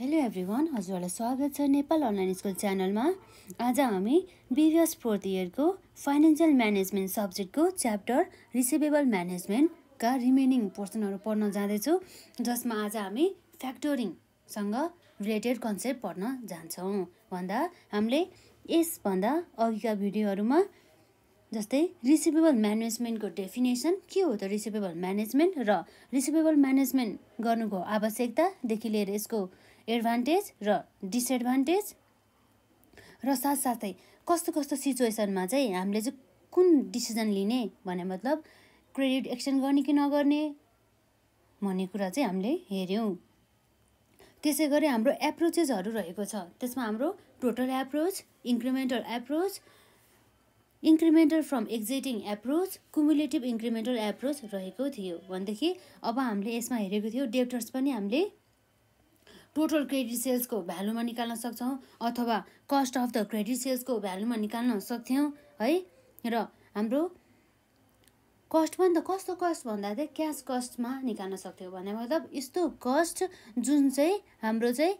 hello every one हजुरहरूलाई स्वागत छ नेपाल अनलाइन स्कुल च्यानलमा आज हामी बिभिएस फोर्थ इयरको फाइनेन्सियल म्यानेजमेन्ट सब्जेक्टको च्याप्टर रिसिभेबल म्यानेजमेन्टका रिमेनिङ पोर्सनहरू पढ्न जाँदैछु जसमा आज हामी फ्याक्टोरिङसँग रिलेटेड कन्सेप्ट पढ्न जान्छौँ भन्दा हामीले यसभन्दा अघिका भिडियोहरूमा जस्तै रिसिभेबल म्यानेजमेन्टको डेफिनेसन के हो त रिसिभेबल म्यानेजमेन्ट र रिसिभेबल म्यानेजमेन्ट गर्नुको आवश्यकतादेखि लिएर यसको एडभान्टेज र डिसएडभान्टेज र साथसाथै कस्तो कस्तो सिचुएसनमा चाहिँ हामीले चाहिँ कुन डिसिजन लिने भने मतलब क्रेडिट एक्सचेन्ज गर्ने कि नगर्ने भन्ने कुरा चाहिँ हामीले हेऱ्यौँ त्यसै गरी हाम्रो एप्रोचेसहरू रहेको छ त्यसमा हाम्रो total approach incremental approach incremental from existing approach cumulative incremental approach रहेको थियो भनेदेखि अब हामीले यसमा हेरेको थियो डेप्टर्स पनि हामीले टोटल क्रेडिट सेल्सको भ्यालुमा निकाल्न सक्छौँ अथवा कस्ट अफ द क्रेडिट सेल्सको भ्यालुमा निकाल्न सक्थ्यौँ है र हाम्रो कस्ट पनि त कस्तो कस्ट भन्दा चाहिँ क्यास कस्टमा निकाल्न सक्थ्यौँ भने मतलब यस्तो कस्ट जुन चाहिँ हाम्रो चाहिँ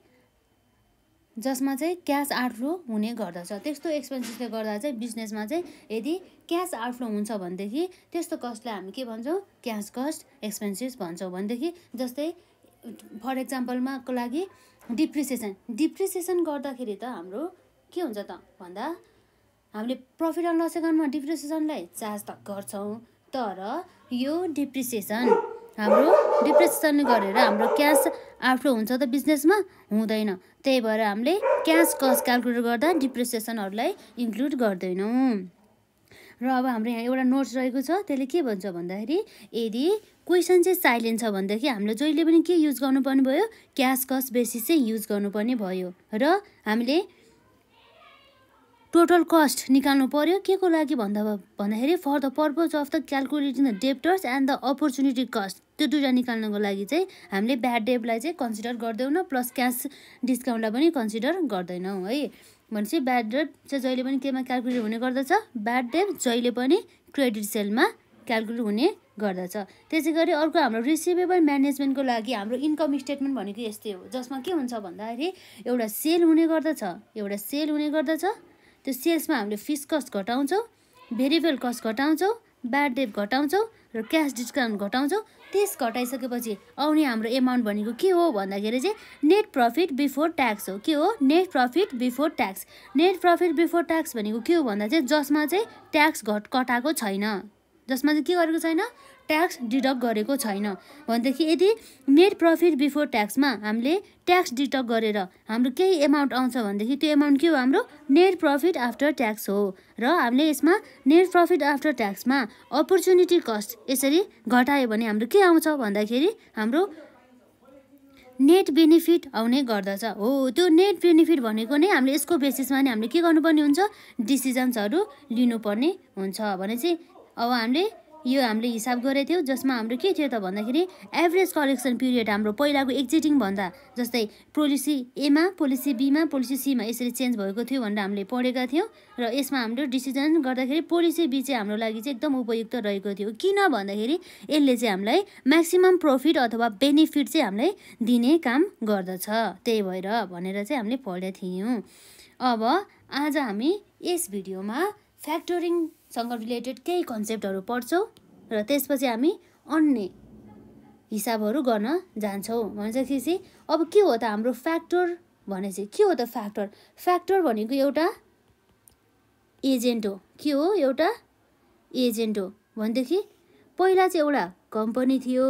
जसमा चाहिँ क्यास आउटफ्लो हुने गर्दछ त्यस्तो एक्सपेन्सेसले गर्दा चाहिँ बिजनेसमा चाहिँ यदि क्यास आउटफ्लो हुन्छ भनेदेखि त्यस्तो कस्टलाई हामी के भन्छौँ क्यास कस्ट एक्सपेन्सेस भन्छौँ भनेदेखि जस्तै फर को लागि डिप्रिसिएसन डिप्रिसिएसन गर्दाखेरि त हाम्रो के हुन्छ त भन्दा हामीले प्रफिट एन्ड लस एकाउन्टमा डिप्रिसिएसनलाई चार्ज त गर्छौँ तर यो डिप्रिसिएसन हाम्रो डिप्रेसन गरेर हाम्रो क्यास आफ्नो हुन्छ त बिजनेसमा हुँदैन त्यही भएर हामीले क्यास कस क्यालकुलेट गर्दा डिप्रेसेसनहरूलाई इन्क्लुड गर्दैनौँ र अब हाम्रो यहाँ एउटा नोट्स रहेको छ त्यसले के भन्छ भन्दाखेरि यदि क्वेसन चाहिँ साइलेन्ट छ भनेदेखि हामीले जहिले पनि के युज गर्नुपर्ने भयो क्यास कस बेसिस चाहिँ युज गर्नुपर्ने भयो र हामीले टोटल कस्ट निकाल्नु पऱ्यो के को लागि भन्दा भन्दाखेरि for the purpose of the calculating the debtors and the opportunity cost त्यो दुइटा निकाल्नुको लागि चाहिँ हामीले ब्याड डेपलाई चाहिँ कन्सिडर गर्दैनौँ प्लस क्यास डिस्काउन्टलाई पनि कन्सिडर गर्दैनौँ है भनेपछि ब्याड डेट चाहिँ जहिले पनि केमा क्यालकुलेट हुने गर्दछ ब्याड डेट जहिले पनि क्रेडिट सेलमा क्यालकुलेट हुने गर्दछ त्यसै गरी अर्को हाम्रो रिसिभेबल म्यानेजमेन्टको लागि हाम्रो इन्कम स्टेटमेन्ट भनेको यस्तै हो जसमा के हुन्छ भन्दाखेरि एउटा सेल हुने गर्दछ एउटा सेल हुने गर्दछ त्यो सेल्समा हामीले फिक्स कस्ट घटाउँछौँ भेरिएबल कस्ट घटाउँछौँ ब्याड डेट घटाउँछौँ र क्यास डिस्काउन्ट घटाउँछौँ त्यस घटाइसकेपछि आउने हाम्रो एमाउन्ट भनेको के हो भन्दाखेरि चाहिँ नेट प्रफिट बिफोर ट्याक्स हो के हो net profit before tax net profit before tax भनेको के हो भन्दा चाहिँ जसमा चाहिँ ट्याक्स घट कटाएको छैन जसमा चाहिँ के गरेको छैन ट्याक्स डिडक्ट गरेको छैन भनेदेखि यदि नेट प्रफिट बिफोर ट्याक्समा हामीले ट्याक्स डिडक्ट गरेर हाम्रो केही एमाउन्ट आउँछ भनेदेखि त्यो एमाउन्ट के हो हाम्रो नेट प्रफिट आफ्टर ट्याक्स हो र हामीले यसमा नेट प्रफिट आफ्टर ट्याक्समा अपर्च्युनिटी कस्ट यसरी घटायो भने हाम्रो के आउँछ भन्दाखेरि हाम्रो नेट बेनिफिट आउने गर्दछ हो त्यो नेट बेनिफिट भनेको नै हामीले यसको बेसिसमा नै हामीले के गर्नुपर्ने हुन्छ डिसिजन्सहरू लिनुपर्ने हुन्छ भने चाहिँ अब हामीले यो हामीले हिसाब गरेको थियौँ जसमा हाम्रो के थियो त भन्दाखेरि एभरेज कलेक्सन पिरियड हाम्रो पहिलाको एक्जिटिङ भन्दा जस्तै पोलिसी एमा पोलिसी बीमा पोलिसी सीमा यसरी चेन्ज भएको थियो भनेर हामीले पढेका थियौँ र यसमा हाम्रो डिसिजन गर्दाखेरि पोलिसी बी चाहिँ हाम्रो लागि चाहिँ एकदम उपयुक्त रहेको थियो किन भन्दाखेरि यसले चाहिँ हामीलाई म्याक्सिमम् प्रफिट अथवा बेनिफिट चाहिँ हामीलाई दिने काम गर्दछ त्यही भएर भनेर चाहिँ हामीले पढेका थियौँ अब आज हामी यस भिडियोमा फ्याक्टरिङसँग रिलेटेड केही कन्सेप्टहरू पढ्छौँ र त्यसपछि हामी अन्य हिसाबहरू गर्न जान्छौँ भनेपछि अब के हो त हाम्रो फ्याक्टर भने चाहिँ के हो त फ्याक्टर फ्याक्टर भनेको एउटा एजेन्ट हो के हो एउटा एजेन्ट हो भनेदेखि पहिला चाहिँ एउटा कम्पनी थियो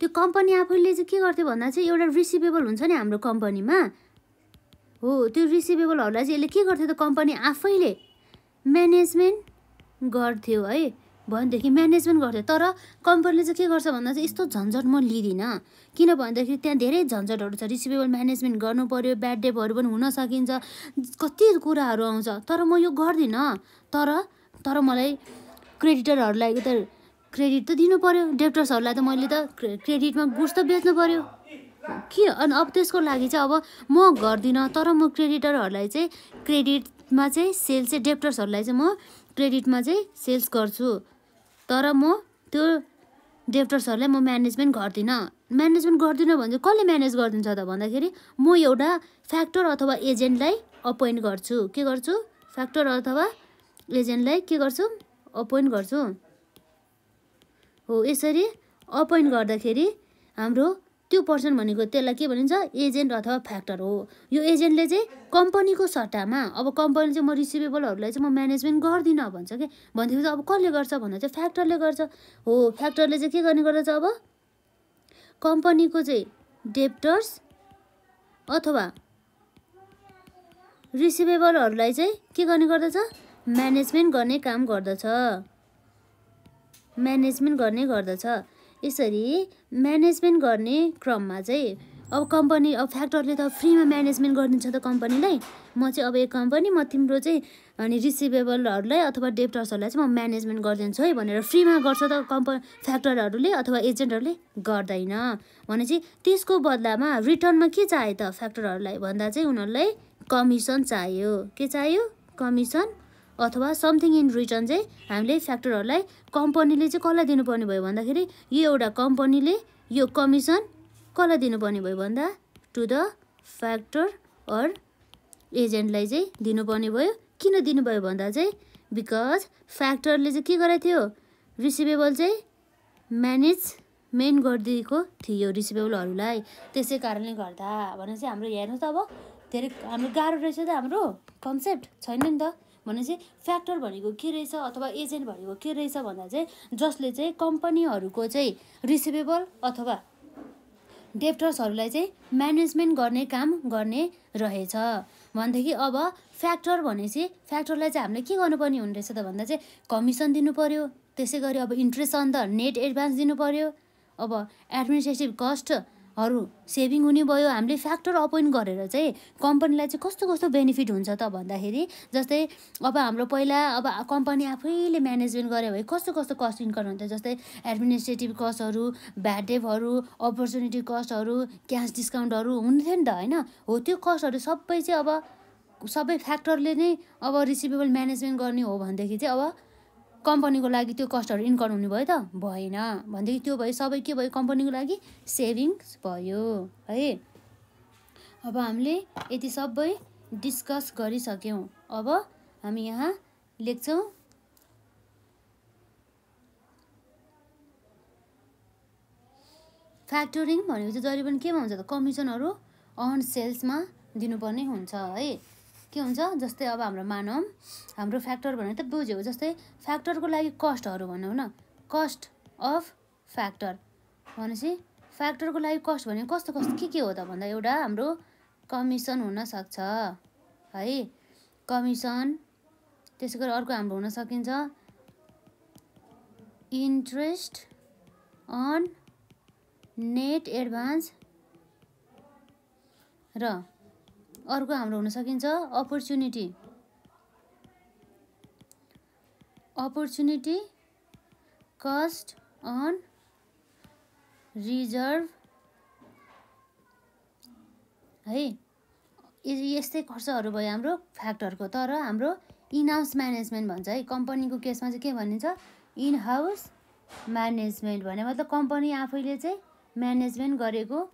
त्यो कम्पनी आफैले चाहिँ के गर्थ्यो भन्दा चाहिँ एउटा रिसिभेबल हुन्छ नि हाम्रो कम्पनीमा हो त्यो रिसिभेबलहरूलाई चाहिँ यसले के गर्थ्यो त कम्पनी आफैले म्यानेजमेन्ट गर्थ्यो है भनेदेखि म्यानेजमेन्ट गर्थ्यो तर कम्पनीले चाहिँ के गर्छ भन्दा चाहिँ यस्तो झन्झट म लिँदिनँ किनभनेदेखि त्यहाँ धेरै झन्झटहरू छ रिसिभेबल म्यानेजमेन्ट गर्नु पऱ्यो ब्याड डेपहरू पनि हुन सकिन्छ कति कुराहरू आउँछ तर म यो गर्दिनँ तर तर मलाई क्रेडिटरहरूलाई त क्रेडिट त दिनु पऱ्यो डेप्टर्सहरूलाई त मैले त क्रेडिटमा गुड्स त बेच्नु पऱ्यो के अनि अब त्यसको लागि चाहिँ अब म गर्दिनँ तर म क्रेडिटरहरूलाई चाहिँ क्रेडिट क्रेडिटमा चाहिँ सेल्स चाहिँ डेप्टर्सहरूलाई चाहिँ म क्रेडिटमा चाहिँ सेल्स गर्छु तर म त्यो डेप्टर्सहरूलाई म म्यानेजमेन्ट गर्दिनँ म्यानेजमेन्ट गर्दिनँ भने चाहिँ कसले म्यानेज गरिदिन्छ त भन्दाखेरि म एउटा फ्याक्टर अथवा एजेन्टलाई अपोइन्ट गर्छु के गर्छु फ्याक्टर अथवा एजेन्टलाई के गर्छु अपोइन्ट गर्छु हो यसरी अपोइन्ट गर्दाखेरि हाम्रो त्यो पर्सन भनेको त्यसलाई के भनिन्छ एजेन्ट अथवा फ्याक्टर हो यो एजेन्टले चाहिँ कम्पनीको सट्टामा अब कम्पनीले चाहिँ म रिसिभेबलहरूलाई चाहिँ म म्यानेजमेन्ट गर्दिनँ भन्छ कि भनेदेखि अब कसले गर्छ भन्दा चाहिँ फ्याक्टरले गर्छ हो फ्याक्टरले चाहिँ के गर्ने गर्दछ अब कम्पनीको चाहिँ डेप्टर्स अथवा रिसिभेबलहरूलाई चाहिँ के गर्ने गर्दछ म्यानेजमेन्ट गर्ने काम गर्दछ म्यानेजमेन्ट गर्ने गर्दछ यसरी म्यानेजमेन्ट गर्ने क्रममा चाहिँ अब कम्पनी अब फ्याक्टरले त फ्रीमा म्यानेजमेन्ट गरिदिन्छ त कम्पनीलाई म चाहिँ अब एक कम्पनी म तिम्रो चाहिँ अनि रिसिभेबलहरूलाई अथवा डेप्टर्सहरूलाई चाहिँ म म्यानेजमेन्ट गरिदिन्छु है भनेर फ्रीमा गर्छ त कम्प फ्याक्टरहरूले अथवा एजेन्टहरूले गर्दैन भनेपछि त्यसको बदलामा रिटर्नमा के चाहियो त फ्याक्टरहरूलाई भन्दा चाहिँ उनीहरूलाई कमिसन चाहियो के चाहियो कमिसन अथवा समथिङ इन रिटर्न चाहिँ हामीले फ्याक्टरहरूलाई कम्पनीले चाहिँ कसलाई दिनुपर्ने भयो भन्दाखेरि यो एउटा कम्पनीले यो कमिसन कसलाई दिनुपर्ने भयो भन्दा टु द फ्याक्टर अर एजेन्टलाई चाहिँ दिनुपर्ने भयो किन दिनुभयो भन्दा चाहिँ बिकज फ्याक्टरले चाहिँ के गरेको थियो रिसिभेबल चाहिँ म्यानेज मेन गरिदिएको थियो रिसिभेबलहरूलाई त्यसै कारणले गर्दा भने चाहिँ हाम्रो हेर्नु त अब धेरै हाम्रो गाह्रो रहेछ त हाम्रो कन्सेप्ट छैन नि त भनेपछि फ्याक्टर भनेको के रहेछ अथवा एजेन्ट भनेको के रहेछ भन्दा चाहिँ जसले चाहिँ कम्पनीहरूको चाहिँ रिसिभेबल अथवा डेप्टर्सहरूलाई चाहिँ म्यानेजमेन्ट गर्ने काम गर्ने रहेछ भनेदेखि अब फ्याक्टर भनेपछि फ्याक्टरलाई चाहिँ हामीले के गर्नुपर्ने हुने रहेछ त भन्दा चाहिँ कमिसन दिनु पऱ्यो त्यसै गरी अब interest on the net advance दिनु पऱ्यो अब एडमिनिस्ट्रेटिभ कस्ट हरू सेभिङ हुने भयो हामीले फ्याक्टर अपोइन्ट गरेर चाहिँ कम्पनीलाई चाहिँ कस्तो कस्तो बेनिफिट हुन्छ त भन्दाखेरि जस्तै अब हाम्रो पहिला अब कम्पनी आफैले म्यानेजमेन्ट गऱ्यो भने कस्तो कस्तो कस्ट इन्कर हुन्थ्यो जस्तै एडमिनिस्ट्रेटिभ कस्टहरू भ्याटेभहरू अपर्च्युनिटी कस्टहरू क्यास डिस्काउन्टहरू हुन्थ्यो नि त होइन हो त्यो कस्टहरू सबै चाहिँ अब सबै फ्याक्टरले नै अब रिसिभेबल म्यानेजमेन्ट गर्ने हो भनेदेखि चाहिँ अब कम्पनीको लागि त्यो कस्टहरू इन्कम हुने भयो त भएन भनेदेखि त्यो भयो सबै के भयो कम्पनीको लागि सेभिङ्स भयो है अब हामीले यति सबै डिस्कस गरिसक्यौँ अब हामी यहाँ लेख्छौँ फ्याक्टरिङ भनेको चाहिँ जहिले पनि केमा हुन्छ त कमिसनहरू अन सेल्समा दिनुपर्ने हुन्छ है के हुन्छ जस्तै अब हाम्रो मानौँ हाम्रो फ्याक्टर भनेर त बुझ्यो जस्तै फ्याक्टरको लागि कस्टहरू भनौँ न कस्ट अफ फ्याक्टर भनेपछि फ्याक्टरको लागि कस्ट भने कस्तो कस्तो के के हो त भन्दा एउटा हाम्रो कमिसन हुनसक्छ है कमिसन त्यसै गरी अर्को हाम्रो हुन सकिन्छ इन्ट्रेस्ट अन नेट एडभान्स र अर्को हाम्रो हुन सकिन्छ opportunity opportunity cost on reserve है यस्तै खर्चहरू भयो हाम्रो फ्याक्टरको तर हाम्रो इन हाउस म्यानेजमेन्ट भन्छ है कम्पनीको केसमा चाहिँ के भनिन्छ इन हाउस म्यानेजमेन्ट भने मतलब कम्पनी आफैले चाहिँ म्यानेजमेन्ट गरेको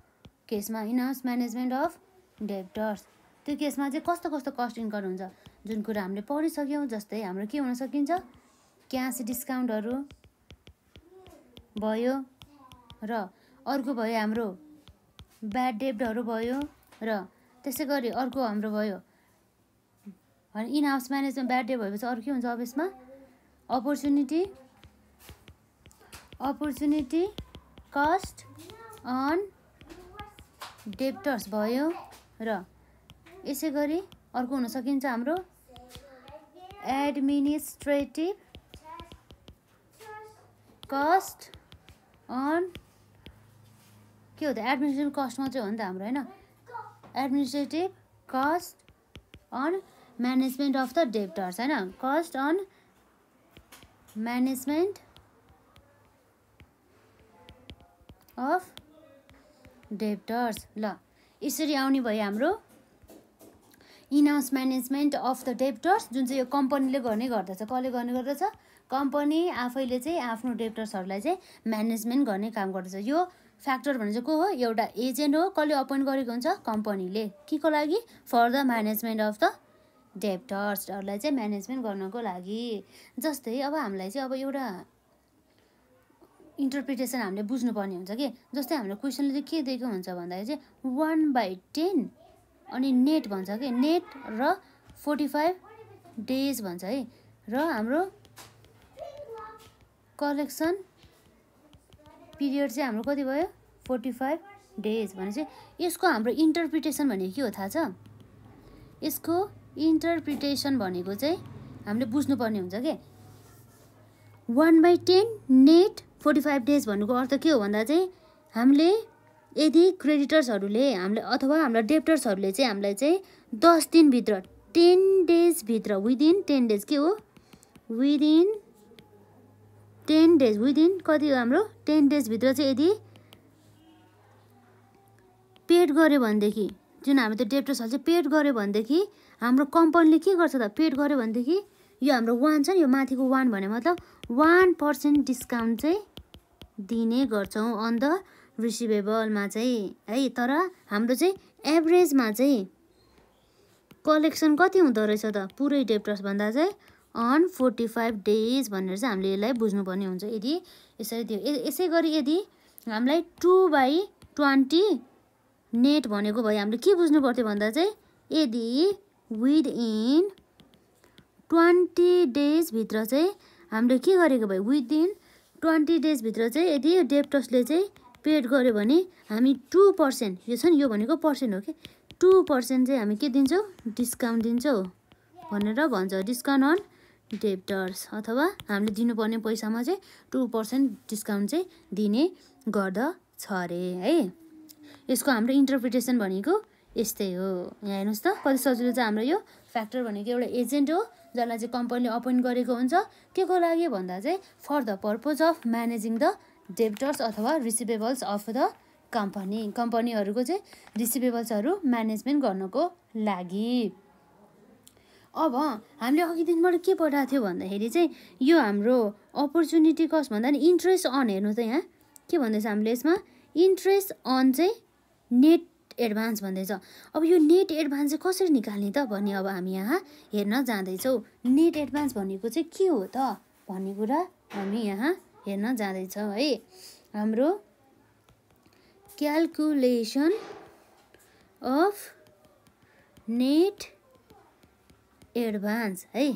केसमा in house management of debtors त्यो केसमा चाहिँ कस्तो कस्तो कस्ट इन्कर हुन्छ जुन कुरा हामीले पढिसक्यौँ जस्तै हाम्रो के हुन सकिन्छ क्यास डिस्काउन्टहरू भयो र अर्को भयो हाम्रो ब्याड डेप्टहरू भयो र त्यसै गरी अर्को हाम्रो भयो in house management bad debt भएपछि अरू के हुन्छ अब यसमा opportunity opportunity cost on debtors भयो र यसै गरी अर्को हुन सकिन्छ हाम्रो एडमिनिस्ट्रेटिभ कस्ट अन के हो त एडमिनिस्ट्रेटिभ कस्ट मात्रै हो नि त हाम्रो होइन administrative cost on management of the debtors होइन cost on management of debtors ल यसरी आउने भयो हाम्रो in house management of the debtors जुन चाहिँ यो कम्पनीले गर्ने गर्दछ कसले गर्ने गर्दछ कम्पनी आफैले चाहिँ आफ्नो डेप्टर्सहरूलाई चाहिँ म्यानेजमेन्ट गर्ने काम गर्दछ यो फ्याक्टर भने चाहिँ को हो एउटा एजेन्ट हो कसले अपोइन्ट गरेको हुन्छ कम्पनीले के को लागि for the management of the डेप्टर्सहरूलाई चाहिँ म्यानेजमेन्ट गर्नको लागि जस्तै अब हामीलाई चाहिँ अब एउटा इन्टरप्रिटेसन हामीले बुझ्नुपर्ने हुन्छ कि जस्तै हाम्रो क्वेसनले चाहिँ के दिएको हुन्छ भन्दाखेरि चाहिँ वान बाई टेन अनि नेट भन्छ कि नेट र फोर्टी फाइभ डेज भन्छ है र हाम्रो कलेक्सन पिरियड चाहिँ हाम्रो कति भयो फोर्टी फाइभ डेज भनेपछि यसको हाम्रो इन्टरप्रिटेसन भनेको के हो थाहा छ यसको इन्टरप्रिटेसन भनेको चाहिँ हामीले बुझ्नुपर्ने हुन्छ के one by ten net forty five days भन्नुको अर्थ के हो भन्दा चाहिँ हामीले यदि क्रेडिटर्सहरूले हामीलाई अथवा हाम्रा डेप्टर्सहरूले चाहिँ हामीलाई चाहिँ दस दिनभित्र टेन डेजभित्र विदिन टेन डेज के हो विदिन टेन डेज विदिन कति हो हाम्रो टेन डेजभित्र चाहिँ यदि पेड गऱ्यो भनेदेखि जुन हाम्रो त्यो डेप्टर्सहरू चाहिँ पेड गऱ्यो भनेदेखि हाम्रो कम्पनीले के गर्छ त पेड गऱ्यो भनेदेखि यो हाम्रो वान छ नि यो माथिको वान भने मतलब वान पर्सेन्ट डिस्काउन्ट चाहिँ दिने गर्छौँ अन्त रिसिभेबलमा चाहिँ है तर हाम्रो चाहिँ एभरेजमा चाहिँ कलेक्सन कति हुँदो रहेछ त पुरै भन्दा चाहिँ अन फोर्टी फाइभ डेज भनेर चाहिँ हामीले यसलाई बुझ्नुपर्ने हुन्छ यदि यसरी त्यो यसै गरी यदि हामीलाई टु बाई ट्वेन्टी नेट भनेको भयो हामीले के बुझ्नु पर्थ्यो भन्दा चाहिँ यदि विद इन ट्वेन्टी डेजभित्र चाहिँ हामीले के गरेको भयो विदिन ट्वेन्टी डेजभित्र चाहिँ यदि डेप्टर्सले चाहिँ पेड गऱ्यो भने हामी टु पर्सेन्ट यो छ नि यो भनेको पर्सेन्ट हो कि टु पर्सेन्ट चाहिँ हामी के दिन्छौँ डिस्काउन्ट दिन्छौँ भनेर भन्छ डिस्काउन्ट अन डेप्टर्स अथवा हामीले दिनुपर्ने पैसामा चाहिँ टु पर्सेन्ट डिस्काउन्ट चाहिँ दिने गर्दछ अरे है यसको हाम्रो इन्टरप्रिटेसन भनेको यस्तै हो यहाँ हेर्नुहोस् त कति सजिलो छ हाम्रो यो फ्याक्टर भनेको एउटा एजेन्ट हो जसलाई चाहिँ कम्पनीले अपोइन्ट गरेको हुन्छ के को लागि भन्दा चाहिँ for the purpose of managing the debtors अथवा रिसिभेबल्स अफ द कम्पनी कम्पनीहरूको चाहिँ रिसिभेबल्सहरू म्यानेजमेन्ट गर्नको लागि अब हामीले अघि दिनबाट के पठाएको थियो भन्दाखेरि चाहिँ यो हाम्रो अपर्च्युनिटी कस्ट भन्दा नि इन्ट्रेस्ट अन हेर्नु त यहाँ के भन्दैछ हामीले यसमा इन्ट्रेस्ट अन चाहिँ नेट एडभान्स भन्दैछ अब यो नेट एडभान्स चाहिँ कसरी निकाल्ने त भन्ने अब हामी यहाँ हेर्न जाँदैछौँ नेट एडभान्स भनेको चाहिँ के हो त भन्ने कुरा हामी यहाँ हेर्न जाँदैछ है हाम्रो क्यालकुलेसन अफ नेट एडभान्स है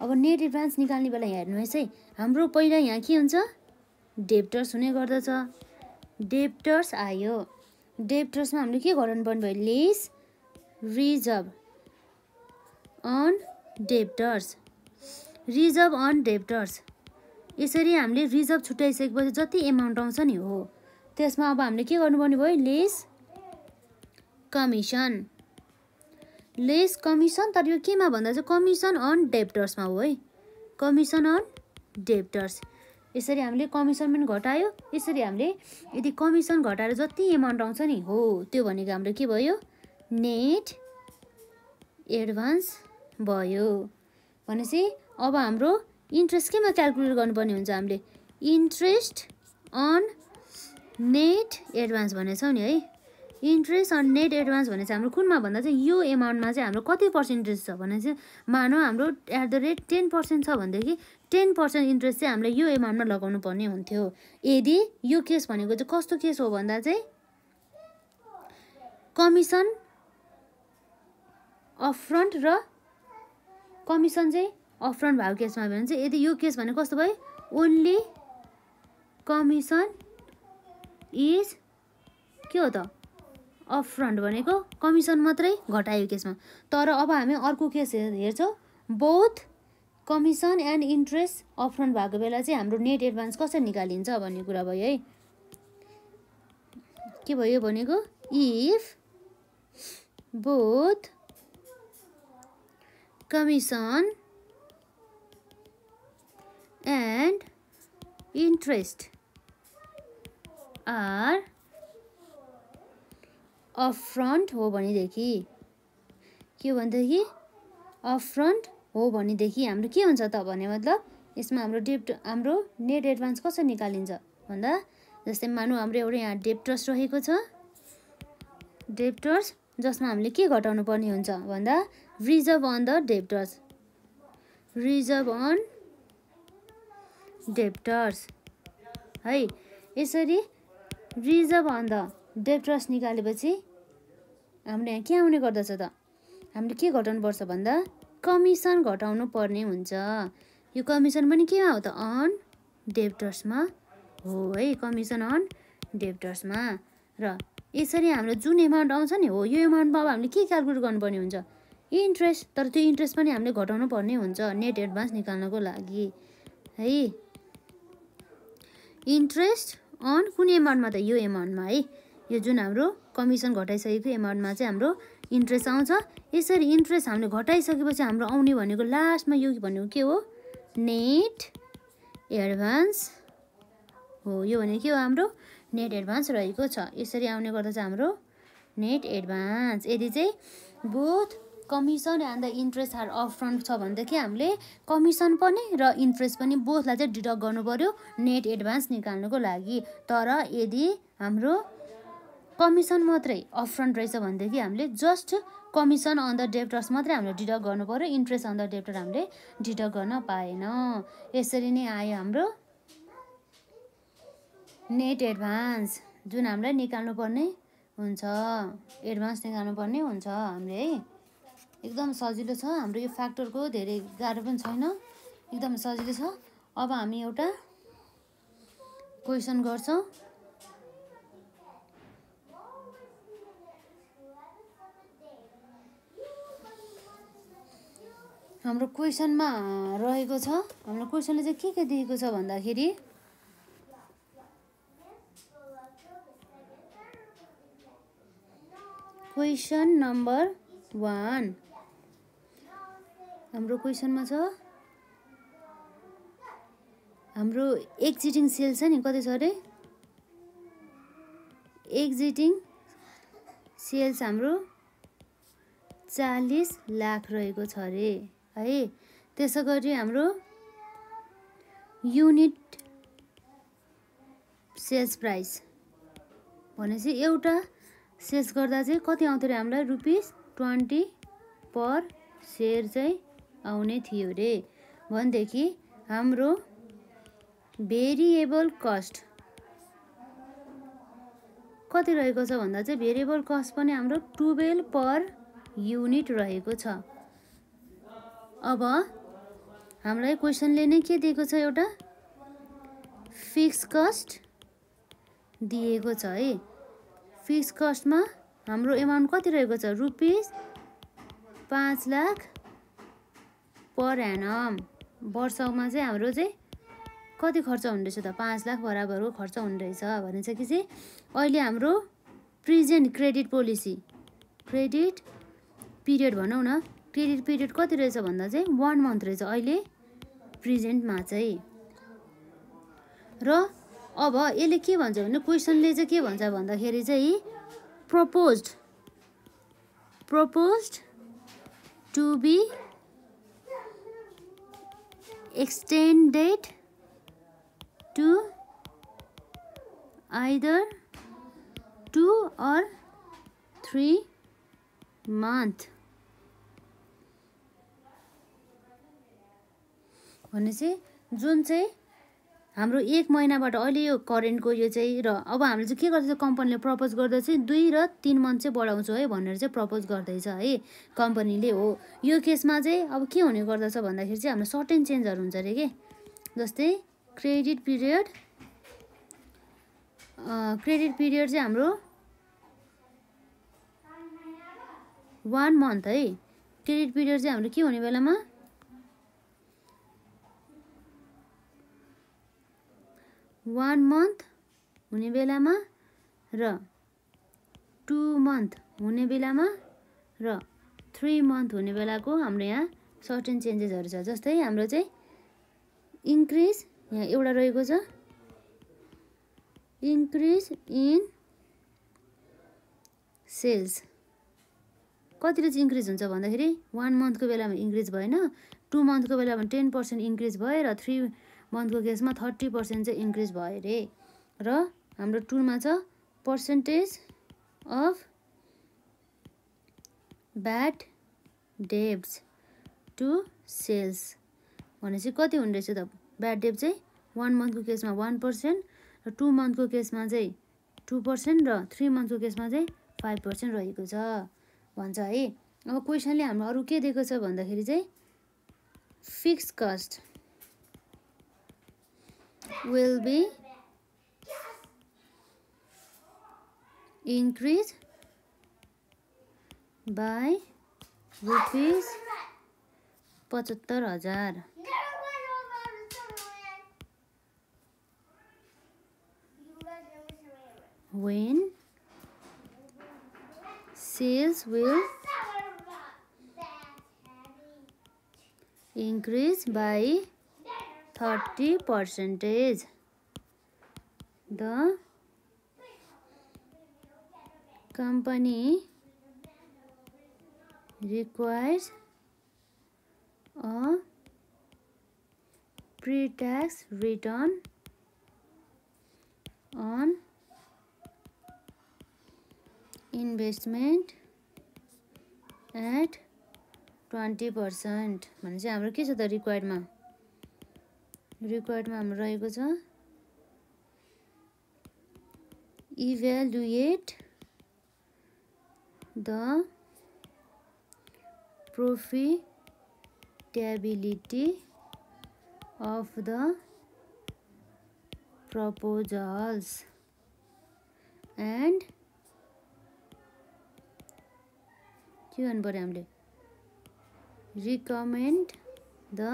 अब नेट एडभान्स निकाल्ने बेला हेर्नुहोस् है हाम्रो पहिला यहाँ के हुन्छ डेप्टर्स हुने गर्दछ डेप्टर्स आयो डेप्टर्समा हामीले के गर्नुपर्ने भयो less reserve on debtors reserve on debtors यसरी हामीले रिजर्भ छुट्याइसकेपछि जति एमाउन्ट आउँछ नि हो त्यसमा अब हामीले के गर्नुपर्ने भयो लेस कमिसन लेस कमिसन तर यो केमा भन्दा चाहिँ कमिसन अन डेप्टर्समा हो है कमिसन अन डेप्टर्स यसरी हामीले कमिसन पनि घटायो यसरी हामीले यदि कमिसन घटाएर जति एमाउन्ट आउँछ नि हो त्यो भनेको हाम्रो के भयो नेट एडभान्स भयो भनेपछि अब हाम्रो इन्ट्रेस्ट केमा क्यालकुलेट गर्नुपर्ने हुन्छ हामीले इन्ट्रेस्ट अन नेट एडभान्स भनेछौँ नि है इन्ट्रेस्ट अन नेट एडभान्स भने चाहिँ हाम्रो कुनमा भन्दा चाहिँ यो एमाउन्टमा चाहिँ हाम्रो कति पर्सेन्टेज छ भने चाहिँ मानौँ हाम्रो at the rate ten percent छ भनेदेखि टेन पर्सेन्ट इन्ट्रेस्ट चाहिँ हामीले यो एमाउन्टमा लगाउनु पर्ने हुन्थ्यो यदि यो केस भनेको चाहिँ कस्तो केस हो भन्दा चाहिँ कमिसन अफ फ्रन्ट र कमिसन चाहिँ अपफ्रन्ट भएको केसमा भयो भने चाहिँ यदि यो केस भने कस्तो भयो ओन्ली कमिसन इज के हो त अपफ्रन्ट भनेको कमिसन मात्रै घटायो केसमा तर अब हामी अर्को केस हेर्छौँ both commission and interest upfront भएको बेला चाहिँ हाम्रो नेट एडभान्स कसरी निकालिन्छ भन्ने कुरा भयो है के भयो भनेको if both commission and interest are upfront हो भनेदेखि के भनेदेखि अफ्रन्ट हो भनेदेखि हाम्रो के हुन्छ त भने मतलब यसमा हाम्रो डेप्ट हाम्रो नेट एडभान्स कसरी निकालिन्छ भन्दा जस्तै मानौँ हाम्रो एउटा यहाँ डेप्टर्स रहेको छ डेप्टर्स जसमा हामीले के घटाउनु पर्ने हुन्छ भन्दा reserve on the debtors reserve on debtors है यसरी रिजर्भ अन द डेप्टर्स निकालेपछि हाम्रो यहाँ के आउने गर्दछ त हामीले के घटाउनुपर्छ भन्दा कमिसन घटाउनु पर्ने हुन्छ यो कमिसन पनि केमा हो त अन डेप्टर्समा हो है कमिसन अन डेप्टर्समा र यसरी हाम्रो जुन एमाउन्ट आउँछ नि हो यो एमाउन्टमा अब हामीले के क्यालकुलेट गर्नुपर्ने हुन्छ इन्ट्रेस्ट तर त्यो इन्ट्रेस्ट पनि हामीले घटाउनु पर्ने हुन्छ नेट एडभान्स निकाल्नको लागि है इन्ट्रेस्ट अन कुन एमाउन्टमा त यो एमाउन्टमा है यो जुन हाम्रो कमिसन घटाइसकेको एमाउन्टमा चाहिँ हाम्रो इन्ट्रेस्ट आउँछ यसरी इन्ट्रेस्ट हामीले घटाइसकेपछि हाम्रो आउने भनेको लास्टमा यो भनेको के हो नेट एडभान्स हो यो भनेको के हो हाम्रो नेट एडभान्स रहेको छ यसरी आउने गर्दा चाहिँ हाम्रो नेट एडभान्स यदि चाहिँ both commission and the interest are upfront छ भनेदेखि हामीले कमिसन पनि र इन्ट्रेस्ट पनि बोथलाई चाहिँ डिडक्ट गर्नु पऱ्यो नेट एडभान्स निकाल्नुको लागि तर यदि हाम्रो कमिसन मात्रै अफ फ्रन्ट रहेछ भनेदेखि हामीले just commission on the debtors मात्रै हामीले डिडक्ट गर्नु पऱ्यो इन्ट्रेस्ट अन द डेप्टर हामीले डिडक्ट गर्न पाएन यसरी नै आयो हाम्रो नेट एडभान्स जुन हामीलाई निकाल्नुपर्ने हुन्छ एडभान्स निकाल्नुपर्ने हुन्छ हामीले है एकदम सजिलो छ हाम्रो यो फ्याक्टरको धेरै गाह्रो पनि छैन एकदम सजिलो छ अब हामी एउटा क्वेसन गर्छौँ हाम्रो क्वेसनमा रहेको छ हाम्रो क्वेसनले चाहिँ के के दिएको छ भन्दाखेरि क्वेसन नम्बर वान हाम्रो क्वेसनमा छ हाम्रो एक्जिटिङ सेल छ नि कति छ अरे एक्जिटिङ सेल्स हाम्रो चालिस लाख रहेको छ अरे है त्यसै गरी हाम्रो युनिट सेल्स प्राइस भनेपछि एउटा सेल्स गर्दा चाहिँ कति आउँथ्यो अरे हामीलाई रुपिस ट्वेन्टी पर सेयर चाहिँ आउने थियो रे भनेदेखि हाम्रो भेरिएबल कस्ट कति रहेको छ भन्दा चाहिँ भेरिएबल कस्ट पनि हाम्रो टुवेल्भ पर युनिट रहेको छ अब हामीलाई क्वेसनले नै के दिएको छ एउटा फिक्स कस्ट दिएको छ है फिक्स कस्टमा हाम्रो एमाउन्ट कति रहेको छ रुपिस पाँच लाख पर एनम वर्षमा चाहिँ हाम्रो चाहिँ कति खर्च हुने रहेछ त पाँच लाख बराबरको खर्च हुने रहेछ चाहिँ अहिले हाम्रो present credit policy credit period भनौँ न क्रेडिट पिरियड कति रहेछ भन्दा चाहिँ वान मन्थ रहेछ अहिले प्रिजेन्टमा चाहिँ र अब यसले के भन्छ भने क्वेसनले चाहिँ के भन्छ भन्दाखेरि चाहिँ propose propose to be extended to either two or three month भने चाहिँ जुन चाहिँ हाम्रो एक महिनाबाट अहिले यो करेन्टको यो चाहिँ र अब हामीले चाहिँ के गर्दैछ कम्पनीले प्रपोज गर्दा चाहिँ दुई र तिन मन्थ चाहिँ बढाउँछु है भनेर चाहिँ प्रपोज गर्दैछ है कम्पनीले हो यो केसमा चाहिँ अब के हुने गर्दछ भन्दाखेरि चाहिँ हाम्रो सर्टेन एन्ड चेन्जहरू हुन्छ अरे के जस्तै क्रेडिट पिरियड क्रेडिट पिरियड चाहिँ हाम्रो वान मन्थ है क्रेडिट पिरियड चाहिँ हाम्रो के हुने बेलामा वान मन्थ हुने बेलामा र टु मन्थ हुने बेलामा र थ्री मन्थ हुने बेलाको हाम्रो यहाँ सर्टेन चेन्जेसहरू छ जस्तै हाम्रो चाहिँ इन्क्रिज यहाँ एउटा रहेको छ इन्क्रिज इन सेल्स कतिले चाहिँ इन्क्रिज हुन्छ भन्दाखेरि वान मन्थको बेलामा इन्क्रिज भएन टु मन्थको बेलामा टेन पर्सेन्ट इन्क्रिज भयो र थ्री मन्थको केसमा थर्टी पर्सेन्ट चाहिँ इन्क्रिज भयो अरे र हाम्रो टुरमा छ percentage of bad debts to sales भनेपछि कति हुने रहेछ त ब्याड डेप चाहिँ वान मन्थको केसमा वान पर्सेन्ट र टु मन्थको केसमा चाहिँ टु पर्सेन्ट र थ्री मन्थको केसमा चाहिँ फाइभ पर्सेन्ट रहेको छ भन्छ है अब क्वेसनले हाम्रो अरू के दिएको छ भन्दाखेरि चाहिँ fix cost will be increased by rupees 75000 when sales will increase by thirty percentage the company requires a pre tax return on investment at twenty percent मैं हम रिक्वायर्ड में रिक्वायर्डमा हाम्रो रहेको छ evaluate the profitability of the proposals and के गर्नु पऱ्यो हामीले रिकमेन्ड द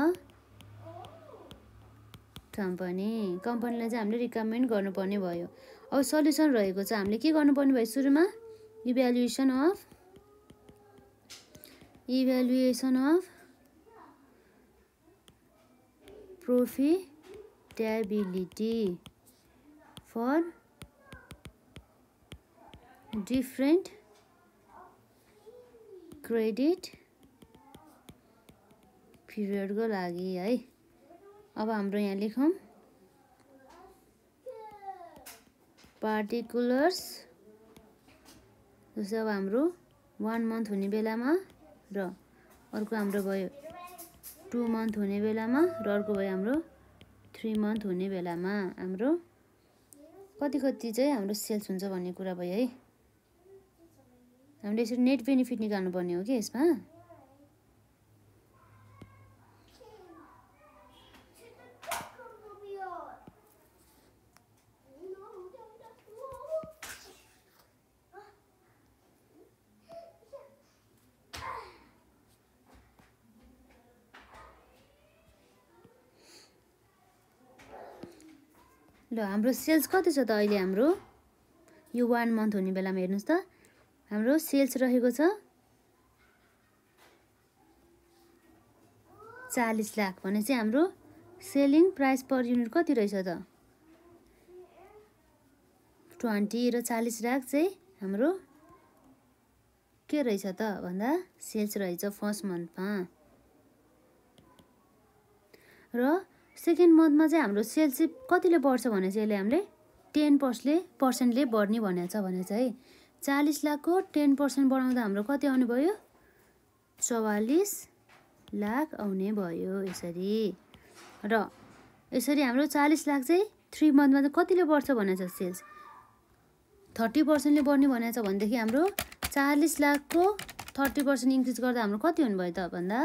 कम्पनी कम्पनीलाई चाहिँ हामीले रिकमेन्ड गर्नुपर्ने भयो अब सल्युसन रहेको छ हामीले के गर्नुपर्ने भयो सुरुमा evaluation of evaluation of profitability for different credit पिरियडको लागि है अब हाम्रो यहाँ लेखौँ पार्टिकुलर्स जस्तै अब हाम्रो वान मन्थ हुने बेलामा र अर्को हाम्रो भयो टु मन्थ हुने बेलामा र अर्को भयो हाम्रो थ्री मन्थ हुने बेलामा हाम्रो कति कति चाहिँ हाम्रो सेल्स हुन्छ भन्ने कुरा भयो है हामीले यसरी नेट बेनिफिट निकाल्नुपर्ने हो कि यसमा ल हाम्रो सेल्स कति छ त अहिले हाम्रो यो वान मन्थ हुने बेलामा हेर्नुहोस् त हाम्रो सेल्स रहेको छ चालिस लाख भने चाहिँ हाम्रो सेलिङ प्राइस पर युनिट कति रहेछ त ट्वेन्टी र चालिस लाख चाहिँ हाम्रो के रहेछ त भन्दा सेल्स रहेछ फर्स्ट मन्थमा र सेकेन्ड मन्थमा चाहिँ हाम्रो सेल चाहिँ कतिले बढ्छ भने चाहिँ यसले हामीले टेन पर्सले पर्सेन्टले बढ्ने भनेको छ भने चाहिँ है चालिस लाखको टेन पर्सेन्ट बढाउँदा हाम्रो कति आउने भयो चौवालिस लाख आउने भयो यसरी र यसरी हाम्रो चालिस लाख चाहिँ थ्री मन्थमा चाहिँ कतिले बढ्छ भनेको छ सेल्स थर्टी पर्सेन्टले बढ्ने भनेको छ भनेदेखि हाम्रो चालिस लाखको थर्टी पर्सेन्ट इन्क्रिज गर्दा हाम्रो कति हुनुभयो त भन्दा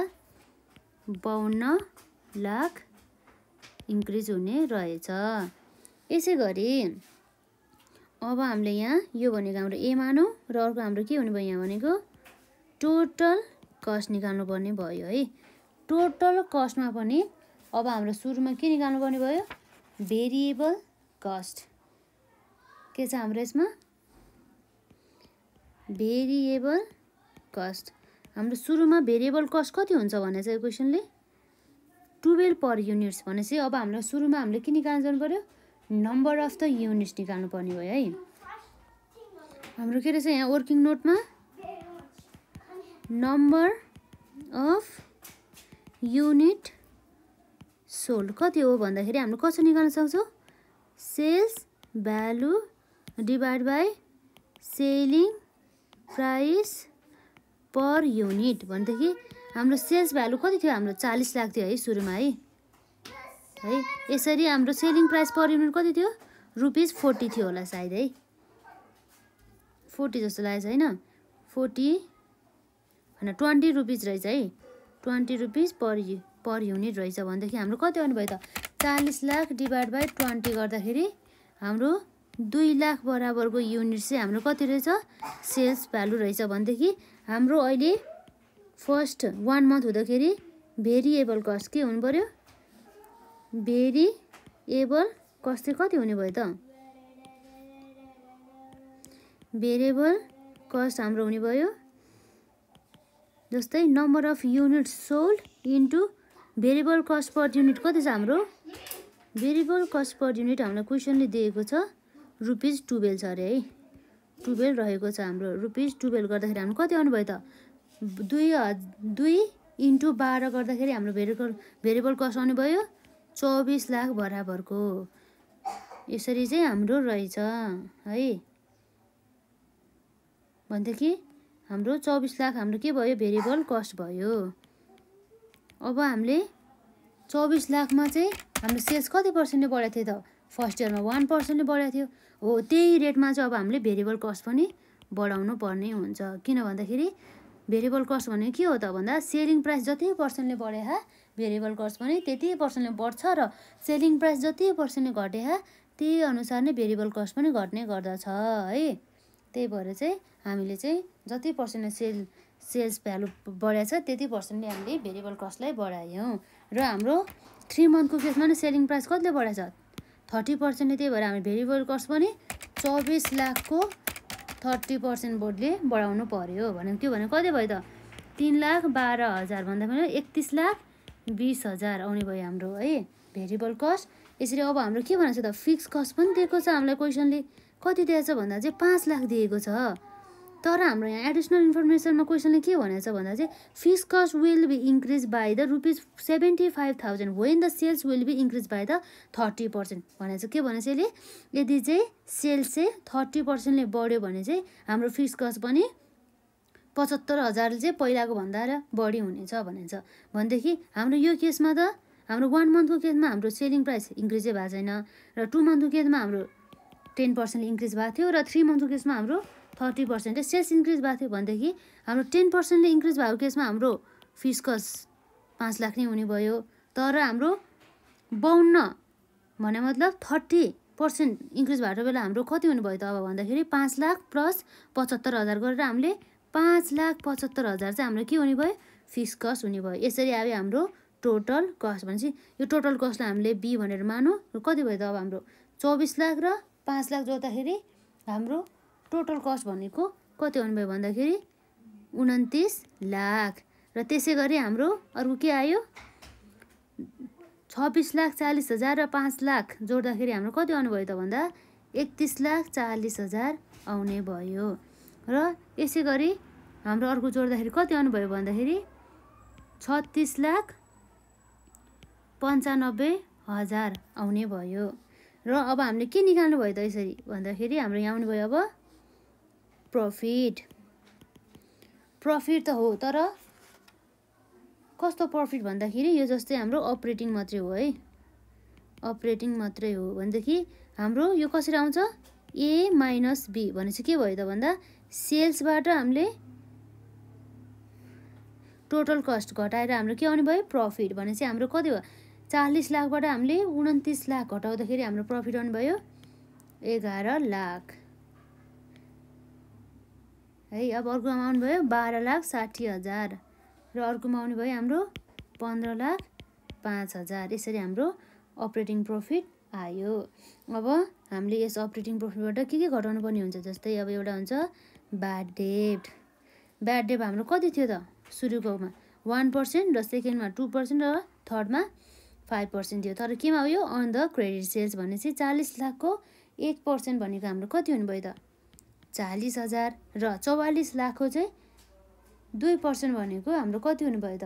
बाहन्न लाख इन्क्रिज हुने रहेछ यसै गरी अब हामीले यहाँ यो भनेको हाम्रो ए मानौँ र अर्को हाम्रो के हुने भयो यहाँ भनेको टोटल कस्ट निकाल्नुपर्ने भयो है टोटल कस्टमा पनि अब हाम्रो सुरुमा के निकाल्नुपर्ने भयो भेरिएबल कस्ट के छ हाम्रो यसमा भेरिएबल कस्ट हाम्रो सुरुमा भेरिएबल कस्ट कति हुन्छ भने चाहिँ यो क्वेसनले टुवेल्भ पर युनिट्स भनेपछि अब हामीलाई सुरुमा हामीले के निकाल्नु जानु पऱ्यो नम्बर अफ द युनिट्स निकाल्नु पर्ने भयो है हाम्रो के रहेछ यहाँ वर्किङ नोटमा नम्बर अफ युनिट सोल्ड कति हो भन्दाखेरि हामीले कसरी निकाल्न सक्छौँ sales value divide by selling price per unit भनेदेखि हाम्रो सेल्स भ्यालु कति थियो हाम्रो चालिस लाख थियो है सुरुमा है है यसरी हाम्रो सेलिङ प्राइस पर युनिट कति थियो रुपिस फोर्टी थियो होला सायद है फोर्टी जस्तो लागेको छ होइन फोर्टी होइन ट्वेन्टी रुपिस रहेछ है twenty rupees per you per unit रहेछ भनेदेखि हाम्रो कति आउनुभयो त चालिस लाख डिभाइड बाई ट्वेन्टी गर्दाखेरि हाम्रो दुई लाख बराबरको युनिट चाहिँ हाम्रो कति रहेछ सेल्स भ्यालु रहेछ भनेदेखि हाम्रो अहिले फर्स्ट वान मन्थ हुँदाखेरि भेरिएबल कस्ट के हुनु पऱ्यो भेरिएबल कस्ट चाहिँ कति हुने भयो त भेरिएबल कस्ट हाम्रो हुने भयो जस्तै number of unit sold into variable cost per unit कति छ हाम्रो भेरिएबल कस्ट पर युनिट हामीलाई क्वेसनले दिएको छ रुपिज टुवेल्भ छ अरे है टुवेल्भ रहेको छ हाम्रो रुपिज टुवेल्भ गर्दाखेरि हाम्रो कति आउनुभयो त दुई हज दुई इन्टु बाह्र गर्दाखेरि हाम्रो भेरिएबल भेरिएबल कस्ट आउने भयो चौबिस लाख बराबरको यसरी चाहिँ हाम्रो रहेछ है भनेदेखि हाम्रो चौबिस लाख हाम्रो के भयो भेरिएबल कस्ट भयो अब हामीले चौबिस लाखमा चाहिँ हाम्रो सेल्स कति पर्सेन्टले बढाएको थियो त फर्स्ट इयरमा वान पर्सेन्टले बढाएको थियो हो त्यही रेटमा चाहिँ अब हामीले भेरिएबल कस्ट पनि बढाउनु पर्ने हुन्छ किन भन्दाखेरि भेरिएबल कस्ट भनेको के हो त भन्दा सेलिङ प्राइस जति पर्सेन्टले बढे हा भेरिएबल कस्ट पनि त्यति पर्सेन्टले बढ्छ र सेलिङ प्राइस जति पर्सेन्टले घटे हा त्यही अनुसार नै भेरिएबल कस्ट पनि घट्ने गर्दछ है त्यही भएर चाहिँ हामीले चाहिँ जति पर्सेन्टले सेल सेल्स भ्यालु बढाएछ त्यति पर्सेन्टले हामीले भेरिएबल कस्टलाई बढायौँ र हाम्रो थ्री मन्थको केसमा नै सेलिङ प्राइस कतिले बढाएछ थर्टी पर्सेन्टले त्यही भएर हामी भेरिएबल कस्ट पनि चौबिस लाखको थर्टी पर्सेन्ट बोर्डले बढाउनु पऱ्यो भने त्यो भने कति भयो त तिन लाख बाह्र हजार भन्दा पनि एकतिस लाख बिस हजार आउने भयो हाम्रो है भेरिएबल कस्ट यसरी अब हाम्रो के भनेको छ त फिक्स कस्ट पनि दिएको छ हामीलाई क्वेसनले कति दिएको छ भन्दा चाहिँ पाँच लाख दिएको छ तर हाम्रो यहाँ एडिसनल इन्फर्मेसनमा क्वेसनले के भनेको छ भन्दा चाहिँ fix cost will be increase by the rupees seventy five thousand when the sales will be increase by the thirty percent भनेको छ के भने चाहिँ यसले यदि चाहिँ सेल्स चाहिँ थर्टी पर्सेन्टले बढ्यो भने चाहिँ हाम्रो फिस कस्ट पनि पचहत्तर हजार चाहिँ पहिलाको भन्दा र बढी हुनेछ भनिन्छ भनेदेखि हाम्रो यो केसमा त हाम्रो वान मन्थको केसमा हाम्रो सेलिङ प्राइस इन्क्रिजै भएको छैन र टु मन्थको केसमा हाम्रो टेन पर्सेन्ट इन्क्रिज भएको थियो र थ्री मन्थको केसमा हाम्रो थर्टी पर्सेन्ट सेल्स इन्क्रिज भएको थियो भनेदेखि हाम्रो टेन पर्सेन्टले इन्क्रिज भएको केसमा हाम्रो फिसकस पाँच लाख नै हुने भयो तर हाम्रो बाहन्न भने मतलब थर्टी पर्सेन्ट इन्क्रिज भएको बेला हाम्रो कति हुनुभयो त अब भन्दाखेरि पाँच लाख प्लस पचहत्तर हजार गरेर हामीले पाँच लाख पचहत्तर हजार चाहिँ हाम्रो के हुने भयो फिस कस्ट हुने भयो यसरी आयो हाम्रो टोटल कस्ट भनेपछि यो टोटल कस्टलाई हामीले बी भनेर मानौँ र कति भयो त अब हाम्रो चौबिस लाख र पाँच लाख जोड्दाखेरि हाम्रो टोटल कस्ट भनेको कति आउनुभयो भन्दाखेरि उन्तिस लाख र त्यसै गरी हाम्रो अर्को के आयो छब्बिस लाख चालिस हजार र पाँच लाख जोड्दाखेरि हाम्रो कति आउनुभयो त भन्दा एकतिस लाख चालिस हजार आउने भयो र यसै गरी हाम्रो अर्को जोड्दाखेरि कति आउनुभयो भन्दाखेरि छत्तिस लाख पन्चानब्बे हजार आउने भयो र अब हामीले के निकाल्नु भयो त यसरी भन्दाखेरि हाम्रो यहाँ आउनुभयो अब प्रफिट प्रफिट त हो तर कस्तो प्रफिट भन्दाखेरि यो जस्तै हाम्रो अपरेटिङ मात्रै हो है अपरेटिङ मात्रै हो भनेदेखि हाम्रो यो कसरी आउँछ ए माइनस बी भनेपछि के भयो त भन्दा सेल्सबाट हामीले टोटल कस्ट घटाएर हाम्रो के आउने भयो प्रफिट भनेपछि हाम्रो कति भयो चालिस लाखबाट हामीले उन्तिस लाख घटाउँदाखेरि हाम्रो प्रफिट आउनु भयो एघार लाख है अब अर्कोमा आउनुभयो बाह्र लाख साठी हजार र अर्कोमा आउने भयो हाम्रो पन्ध्र लाख पाँच हजार यसरी हाम्रो अपरेटिङ प्रफिट आयो अब हामीले यस अपरेटिङ प्रफिटबाट के के घटाउनु पर्ने हुन्छ जस्तै अब एउटा हुन्छ ब्याड डेट ब्याड डेट हाम्रो कति थियो त सुरुकोमा वान पर्सेन्ट र सेकेन्डमा टू पर्सेन्ट र थर्डमा फाइभ पर्सेन्ट थियो तर केमा उयो अन द क्रेडिट सेल्स भनेपछि चालिस लाखको एक पर्सेन्ट भनेको हाम्रो कति हुनुभयो त चालिस हजार र चौवालिस लाखको चाहिँ दुई पर्सेन्ट भनेको हाम्रो कति हुनुभयो त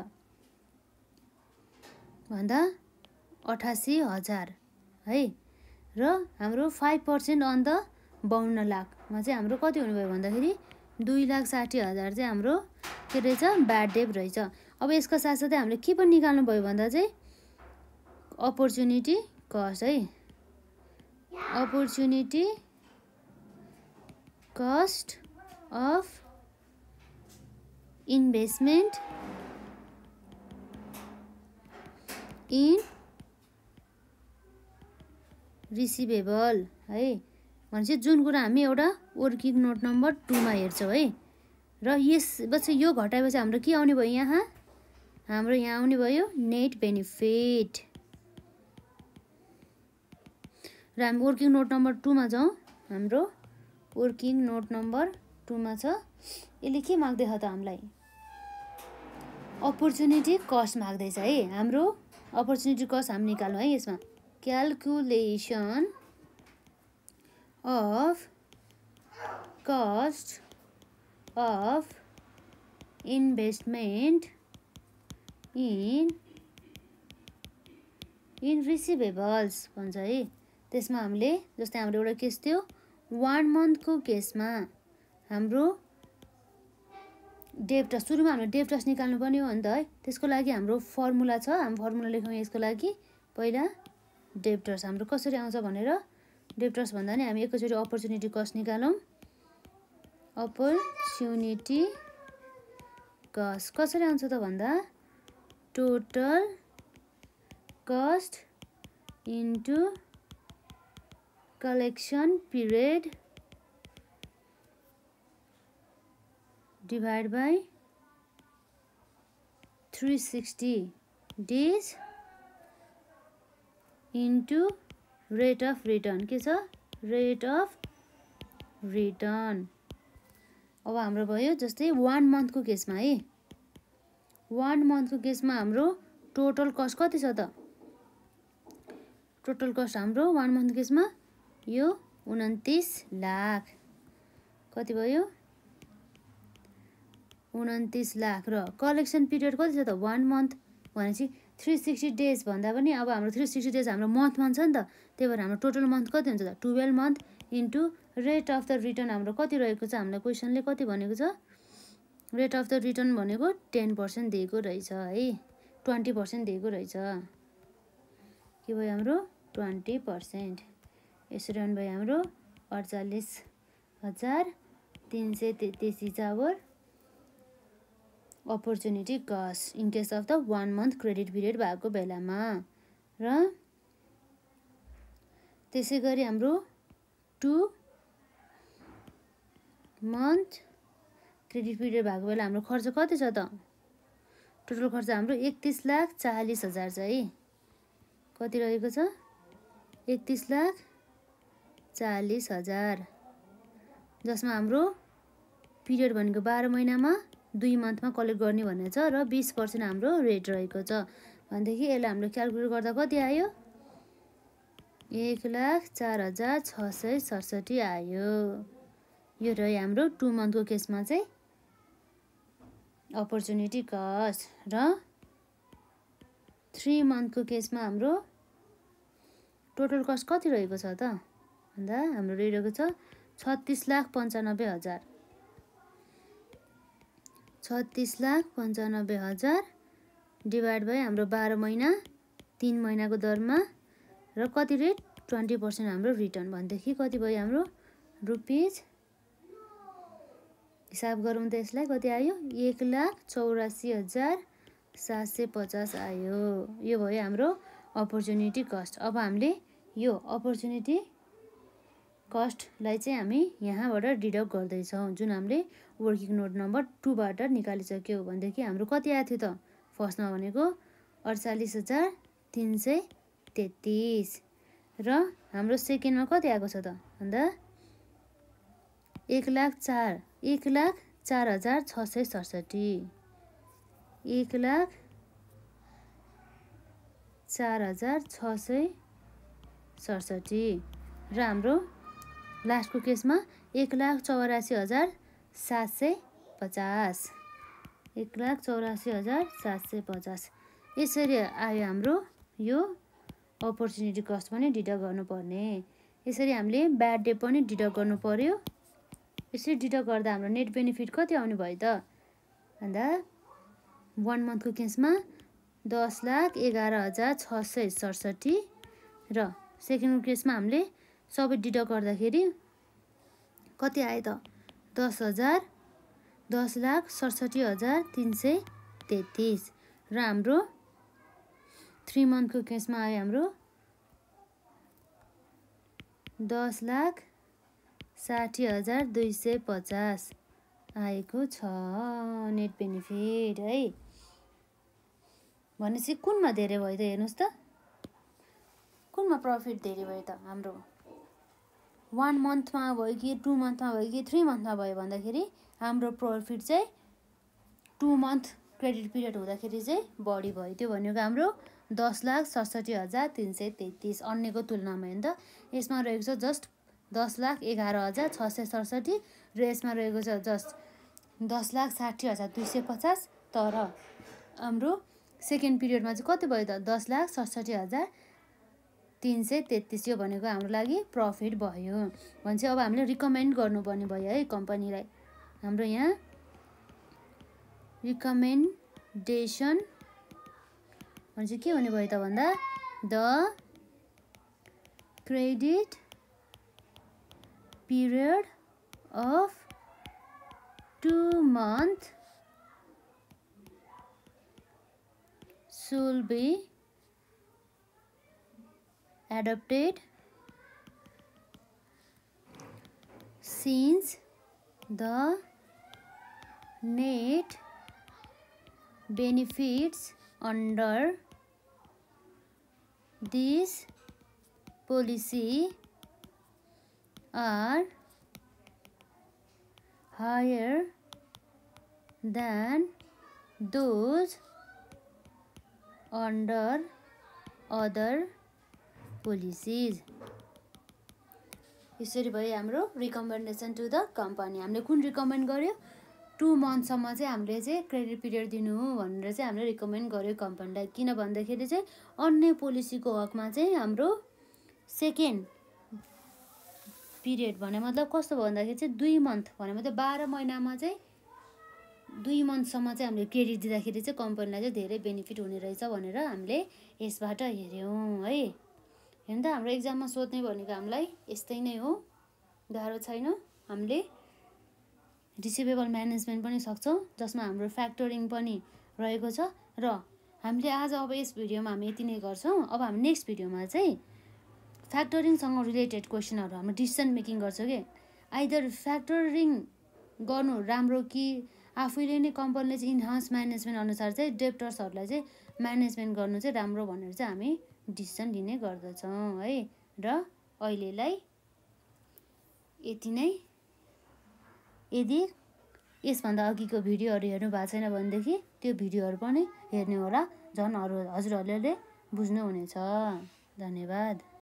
भन्दा अठासी हजार है र हाम्रो फाइभ पर्सेन्ट अन्त बाहन्न लाखमा चाहिँ हाम्रो कति हुनुभयो भन्दाखेरि दुई लाख साठी हजार चाहिँ हाम्रो के रहेछ ब्याड डेप रहेछ अब यसको साथसाथै हामीले के पनि निकाल्नु भयो भन्दा चाहिँ अपर्च्युनिटी कस्ट है opportunity cost of investment in receivable है भनेपछि जुन कुरा हामी एउटा वर्किङ नोट नम्बर टूमा हेर्छौँ है र यसपछि यो घटाएपछि हाम्रो के आउने भयो यहाँ हाम्रो यहाँ आउने भयो नेट बेनिफिट र हामी वर्किङ नोट नम्बर टूमा जाउँ हाम्रो वर्किङ नोट नम्बर टूमा छ यसले के माग्दैछ त हामीलाई अपर्च्युनिटी कस्ट माग्दैछ है हाम्रो अपर्च्युनिटी कस्ट हामी निकाल्नु है यसमा calculation of cost of investment in in receivables भन्छ है त्यसमा हामीले जस्तै हाम्रो एउटा केस थियो वान मन्थको केसमा हाम्रो डेप्टस सुरुमा हाम्रो डेप्टस निकाल्नु पर्ने हो नि त है त्यसको लागि हाम्रो फर्मुला छ हामी फर्मुला लेखौँ यसको लागि पहिला डेप्टर्स हाम्रो कसरी आउँछ भनेर डेप्टर्स भन्दा नि हामी एकैचोटि अपर्च्युनिटी कस्ट निकालौँ अपर्च्युनिटी कस्ट कसरी आउँछ त भन्दा total cost into collection period divided by 360 days into rate of return के छ rate of return अब हाम्रो भयो जस्तै वान मन्थको केसमा है वान मन्थको केसमा हाम्रो टोटल कस्ट कति छ त टोटल कस्ट हाम्रो वान मन्थ केसमा यो उन्तिस लाख कति भयो उन्तिस लाख र कलेक्सन पिरियड कति छ त वान मन्थ भनेपछि थ्री सिक्सटी डेज भन्दा पनि अब हाम्रो थ्री सिक्सटी डेज हाम्रो मन्थमा छ नि त त्यही भएर हाम्रो टोटल मन्थ कति हुन्छ त twelve month into rate of the return हाम्रो कति रहेको छ हामीलाई क्वेसनले कति भनेको छ रेट अफ द रिटर्न भनेको टेन पर्सेन्ट दिएको रहेछ है ट्वेन्टी पर्सेन्ट दिएको रहेछ के भयो हाम्रो ट्वेन्टी पर्सेन्ट यसरी भयो हाम्रो अडचालिस हजार तिन सय तेत्तिस is our opportunity cost in case of the one month credit period भएको बेलामा र त्यसै गरी हाम्रो टु मन्थ क्रेडिट पिरियड भएको बेला हाम्रो खर्च कति छ त टोटल खर्च हाम्रो एकतिस लाख चालिस हजार छ है कति रहेको छ एकतिस लाख चालिस हजार जसमा हाम्रो पिरियड भनेको बाह्र महिनामा दुई मन्थमा कलेक्ट गर्ने भनेर छ र बिस पर्सेन्ट हाम्रो रेट रहेको छ भनेदेखि यसलाई हाम्रो क्यालकुलेट गर्दा कति आयो एक लाख चार हजार छ सय सडसठी आयो यो रह्यो हाम्रो टु मन्थको केसमा चाहिँ अपर्च्युनिटी कस्ट र थ्री मन्थको केसमा हाम्रो टोटल कस्ट कति रहेको छ त भन्दा हाम्रो रेडियोको छ छत्तिस लाख पन्चानब्बे हजार छत्तिस लाख पन्चानब्बे हजार डिभाइड बाई हाम्रो बाह्र महिना तिन महिनाको दरमा र कति रेट ट्वेन्टी पर्सेन्ट हाम्रो रिटर्न भनेदेखि कति भयो हाम्रो रुपिज हिसाब गरौँ त यसलाई कति आयो एक लाख चौरासी हजार सात सय पचास आयो यो भयो हाम्रो अपर्च्युनिटी कस्ट अब हामीले यो अपर्च्युनिटी कस्टलाई चाहिँ हामी यहाँबाट डिडक्ट गर्दैछौँ जुन हामीले वर्किङ नोट नम्बर टूबाट निकालिसक्यौँ भनेदेखि हाम्रो कति आएको थियो त फर्स्टमा भनेको अडचालिस हजार तिन सय तेत्तिस र हाम्रो सेकेन्डमा कति आएको छ त भन्दा एक लाख चार एक लाख चार हजार छ सय सडसठी एक लाख चार हजार छ सय सडसठी र हाम्रो लास्टको केसमा एक लाख चौरासी हजार सात सय पचास एक लाख चौरासी हजार सात सय पचास यसरी आयो हाम्रो यो अपर्च्युनिटी कस्ट पनि डिडक्ट गर्नुपर्ने यसरी हामीले ब्याड डे पनि डिडक्ट गर्नु पऱ्यो यसरी डिडक्ट गर्दा हाम्रो नेट बेनिफिट कति आउने भयो त भन्दा वान मन्थको केसमा दस लाख एघार हजार छ सय सडसठी र सेकेन्डको केसमा हामीले सबै डिडक्ट गर्दाखेरि कति आयो त दस हजार दस लाख सडसठी हजार तिन सय तेत्तिस र हाम्रो थ्री मन्थको केसमा आयो हाम्रो दस लाख साठी हजार दुई सय पचास आएको छ नेट बेनिफिट है भनेपछि कुनमा धेरै भयो त हेर्नुहोस् त कुनमा प्रफिट धेरै भयो त हाम्रो वान मन्थमा भयो कि टु मन्थमा भयो कि थ्री मन्थमा भयो भन्दाखेरि हाम्रो प्रफिट चाहिँ टु मन्थ क्रेडिट पिरियड हुँदाखेरि चाहिँ बढी भयो त्यो भनेको हाम्रो दस लाख सडसठी हजार तिन सय तेत्तिस अन्यको तुलनामा त यसमा रहेको छ जस्ट दस लाख एघार हजार छ सय सडसठी र यसमा रहेको छ जस्ट दस लाख साठी हजार दुई सय पचास तर हाम्रो सेकेन्ड पिरियडमा चाहिँ कति भयो त दस लाख सडसठी हजार तिन सय तेत्तिस यो भनेको हाम्रो लागि प्रफिट भयो भने अब हामीले रिकमेन्ड गर्नुपर्ने भयो है कम्पनीलाई हाम्रो यहाँ रिकमेन्डेसन भने के हुने भयो त भन्दा the credit period of two month should be adopted since the net benefits under this policy are higher than those under other policies यसरी भयो हाम्रो रिकमेन्डेसन टु द कम्पनी हामीले कुन रिकमेन्ड गर्यो टु मन्थसम्म चाहिँ हामीले चाहिँ क्रेडिट पिरियड दिनु हो भनेर चाहिँ हामीले रिकमेन्ड गर्यो कम्पनीलाई किन भन्दाखेरि चाहिँ अन्य पोलिसीको हकमा चाहिँ हाम्रो सेकेन्ड पिरियड भने मतलब कस्तो भन्दाखेरि चाहिँ दुई मन्थ भने मतलब बाह्र महिनामा चाहिँ दुई मन्थसम्म चाहिँ हामीले क्रेडिट दिँदाखेरि चाहिँ कम्पनीलाई चाहिँ धेरै बेनिफिट हुने रहेछ भनेर हामीले यसबाट हेऱ्यौँ है हेर्नु त हाम्रो एक्जाममा सोध्ने भनेको हामीलाई यस्तै नै हो गाह्रो छैन हामीले रिसिभेबल म्यानेजमेन्ट पनि सक्छौँ जसमा हाम्रो फ्याक्टरिङ पनि रहेको छ र हामीले आज अब यस भिडियोमा हामी यति नै गर्छौँ अब हामी नेक्स्ट भिडियोमा चाहिँ फ्याक्टरिङसँग रिलेटेड क्वेसनहरू हाम्रो डिसिसन मेकिङ गर्छौँ कि आइदर फ्याक्टरिङ गर्नु राम्रो कि आफैले नै कम्पनीले चाहिँ इन्हान्स म्यानेजमेन्ट अनुसार चाहिँ डेप्टर्सहरूलाई चाहिँ म्यानेजमेन्ट गर्नु चाहिँ राम्रो भनेर चाहिँ हामी डिसिसन लिने गर्दछौँ है र अहिलेलाई यति नै यदि यसभन्दा अघिको भिडियोहरू हेर्नु भएको छैन भनेदेखि त्यो भिडियोहरू पनि हेर्ने होला झन् अरू हजुरहरूले बुझ्नुहुनेछ धन्यवाद